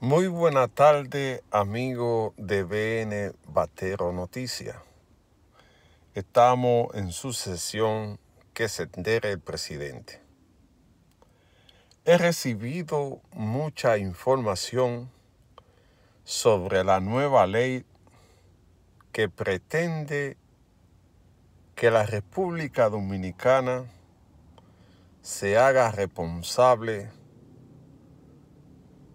Muy buena tarde, amigo de BN Batero Noticia. Estamos en su sesión que se entere el presidente. He recibido mucha información sobre la nueva ley que pretende que la República Dominicana se haga responsable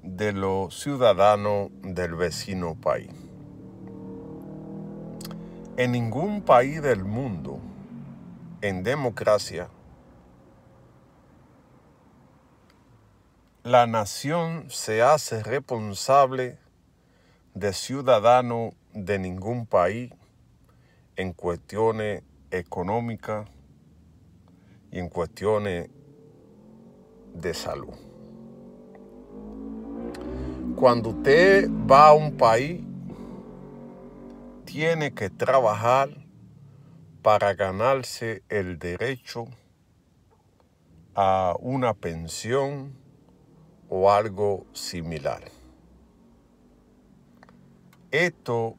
de los ciudadanos del vecino país. En ningún país del mundo, en democracia, la nación se hace responsable de ciudadanos de ningún país en cuestiones económicas y en cuestiones de salud cuando usted va a un país, tiene que trabajar para ganarse el derecho a una pensión o algo similar. Esto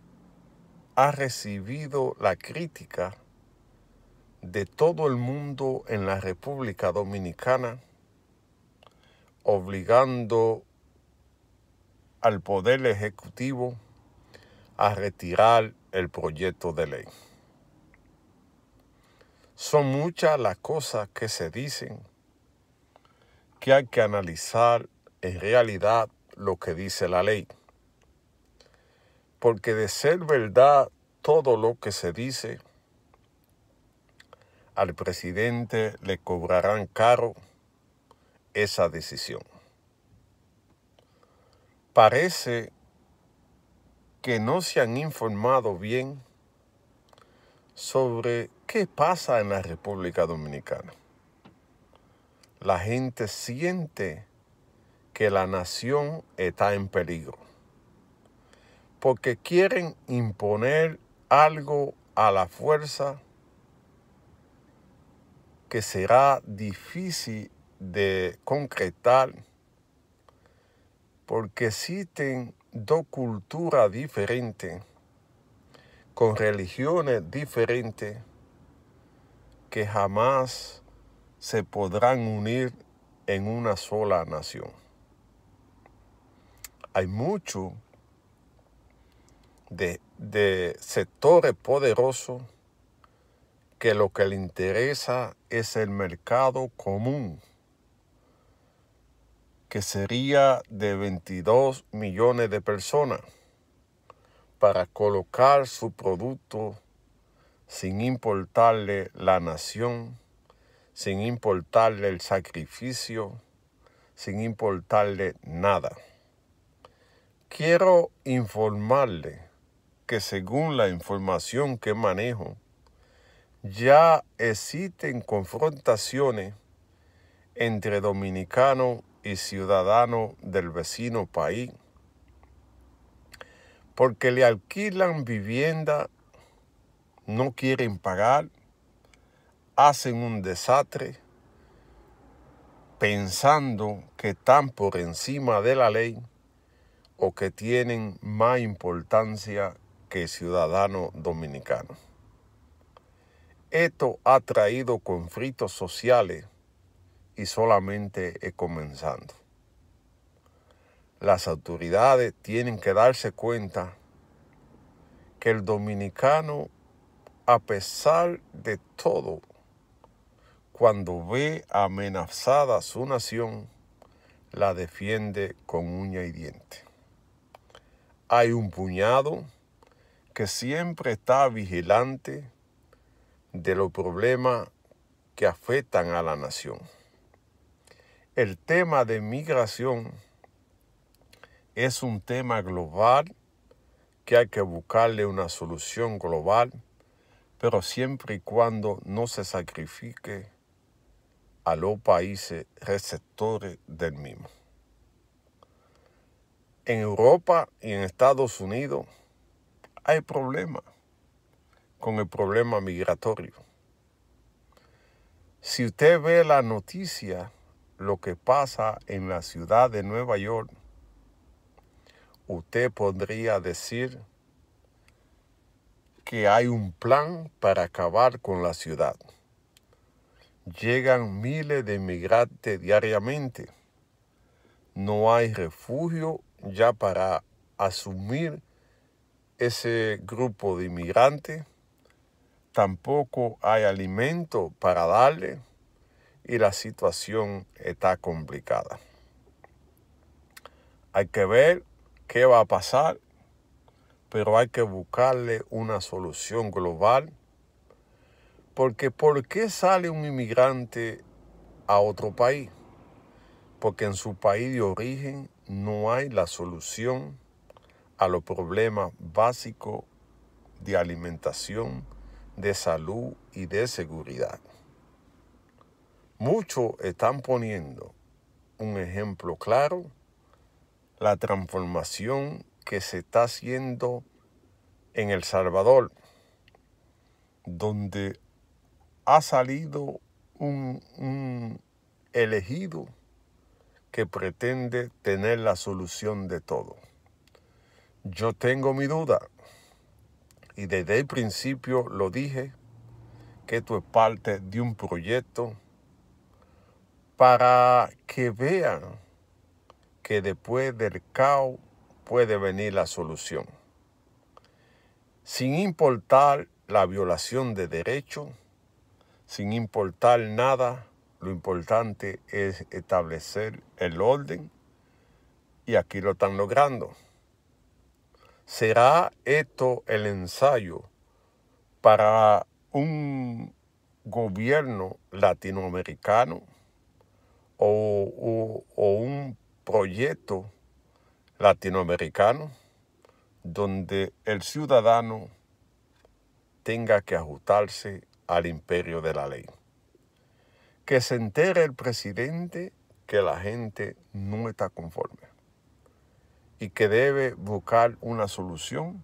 ha recibido la crítica de todo el mundo en la República Dominicana, obligando al Poder Ejecutivo a retirar el proyecto de ley. Son muchas las cosas que se dicen que hay que analizar en realidad lo que dice la ley. Porque de ser verdad todo lo que se dice, al presidente le cobrarán caro esa decisión parece que no se han informado bien sobre qué pasa en la República Dominicana. La gente siente que la nación está en peligro, porque quieren imponer algo a la fuerza que será difícil de concretar porque existen dos culturas diferentes, con religiones diferentes, que jamás se podrán unir en una sola nación. Hay muchos de, de sectores poderosos que lo que le interesa es el mercado común que sería de 22 millones de personas, para colocar su producto sin importarle la nación, sin importarle el sacrificio, sin importarle nada. Quiero informarle que según la información que manejo, ya existen confrontaciones entre dominicanos y ciudadano del vecino país, porque le alquilan vivienda, no quieren pagar, hacen un desastre, pensando que están por encima de la ley o que tienen más importancia que ciudadano dominicano. Esto ha traído conflictos sociales y solamente comenzando. Las autoridades tienen que darse cuenta que el dominicano, a pesar de todo, cuando ve amenazada su nación, la defiende con uña y diente. Hay un puñado que siempre está vigilante de los problemas que afectan a la nación el tema de migración es un tema global que hay que buscarle una solución global, pero siempre y cuando no se sacrifique a los países receptores del mismo. En Europa y en Estados Unidos hay problemas con el problema migratorio. Si usted ve la noticia lo que pasa en la ciudad de Nueva York, usted podría decir que hay un plan para acabar con la ciudad. Llegan miles de inmigrantes diariamente. No hay refugio ya para asumir ese grupo de inmigrantes. Tampoco hay alimento para darle y la situación está complicada. Hay que ver qué va a pasar, pero hay que buscarle una solución global. Porque ¿por qué sale un inmigrante a otro país? Porque en su país de origen no hay la solución a los problemas básicos de alimentación, de salud y de seguridad. Muchos están poniendo un ejemplo claro, la transformación que se está haciendo en El Salvador, donde ha salido un, elegido que pretende tener la solución de todo. Yo tengo mi duda y desde el principio lo dije, que esto es parte de un proyecto para que vean que después del caos puede venir la solución. Sin importar la violación de derechos, sin importar nada, lo importante es establecer el orden y aquí lo están logrando. ¿Será esto el ensayo para un gobierno latinoamericano? o, un proyecto latinoamericano donde el ciudadano tenga que ajustarse al imperio de la ley. Que se entere el presidente que la gente no está conforme y que debe buscar una solución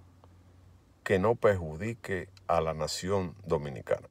que no perjudique a la nación dominicana.